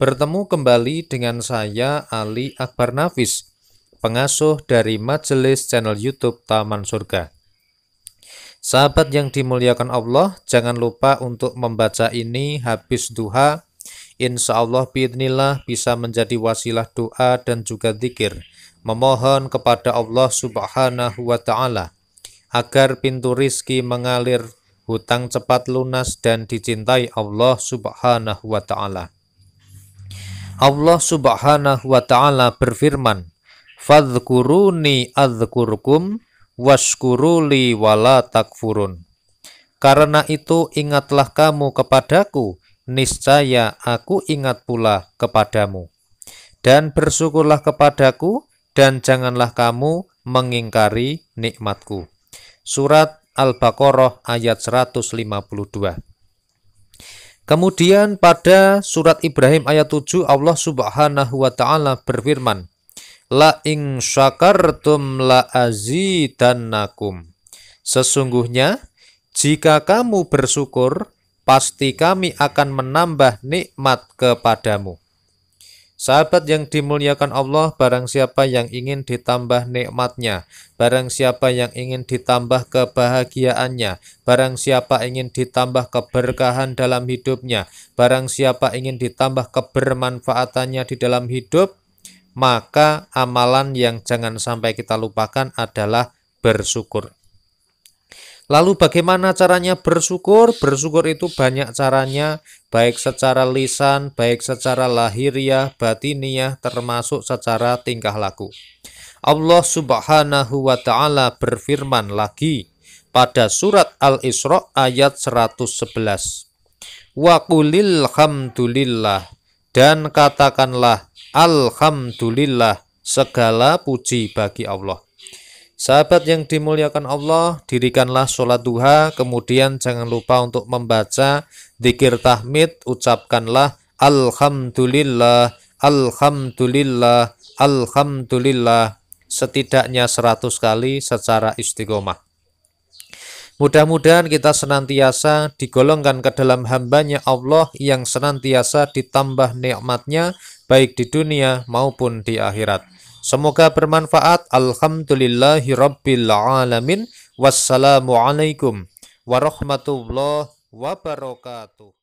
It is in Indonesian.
bertemu kembali dengan saya Ali Akbar Nafis, pengasuh dari majelis channel YouTube Taman Surga. Sahabat yang dimuliakan Allah, jangan lupa untuk membaca ini habis duha. Insya Allah bidnillah bisa menjadi wasilah doa dan juga zikir. Memohon kepada Allah subhanahu wa ta'ala agar pintu rizki mengalir, hutang cepat lunas dan dicintai Allah subhanahu wa ta'ala. Allah Subhanahu wa taala berfirman, "Fadhkuruni adzkurkum waskuruli wala takfurun." Karena itu ingatlah kamu kepadaku, niscaya aku ingat pula kepadamu. Dan bersyukurlah kepadaku dan janganlah kamu mengingkari nikmatku. Surat Al-Baqarah ayat 152. Kemudian pada surat Ibrahim ayat 7 Allah Subhanahu wa taala berfirman, "La ing syakartum la azidannakum." Sesungguhnya jika kamu bersyukur, pasti kami akan menambah nikmat kepadamu. Sahabat yang dimuliakan Allah, barang siapa yang ingin ditambah nikmatnya, barang siapa yang ingin ditambah kebahagiaannya, barang siapa ingin ditambah keberkahan dalam hidupnya, barang siapa ingin ditambah kebermanfaatannya di dalam hidup, maka amalan yang jangan sampai kita lupakan adalah bersyukur. Lalu bagaimana caranya bersyukur? Bersyukur itu banyak caranya, baik secara lisan, baik secara lahiriah, batiniah, termasuk secara tingkah laku. Allah Subhanahu wa taala berfirman lagi pada surat Al-Isra ayat 111. Wa qulil hamdulillah dan katakanlah alhamdulillah segala puji bagi Allah. Sahabat yang dimuliakan Allah, dirikanlah sholat duha, kemudian jangan lupa untuk membaca dikir tahmid, ucapkanlah Alhamdulillah, Alhamdulillah, Alhamdulillah, setidaknya 100 kali secara istiqomah. Mudah-mudahan kita senantiasa digolongkan ke dalam hambanya Allah yang senantiasa ditambah nikmatnya baik di dunia maupun di akhirat. Semoga bermanfaat. Alhamdulillahirrabbilalamin. Wassalamualaikum warahmatullahi wabarakatuh.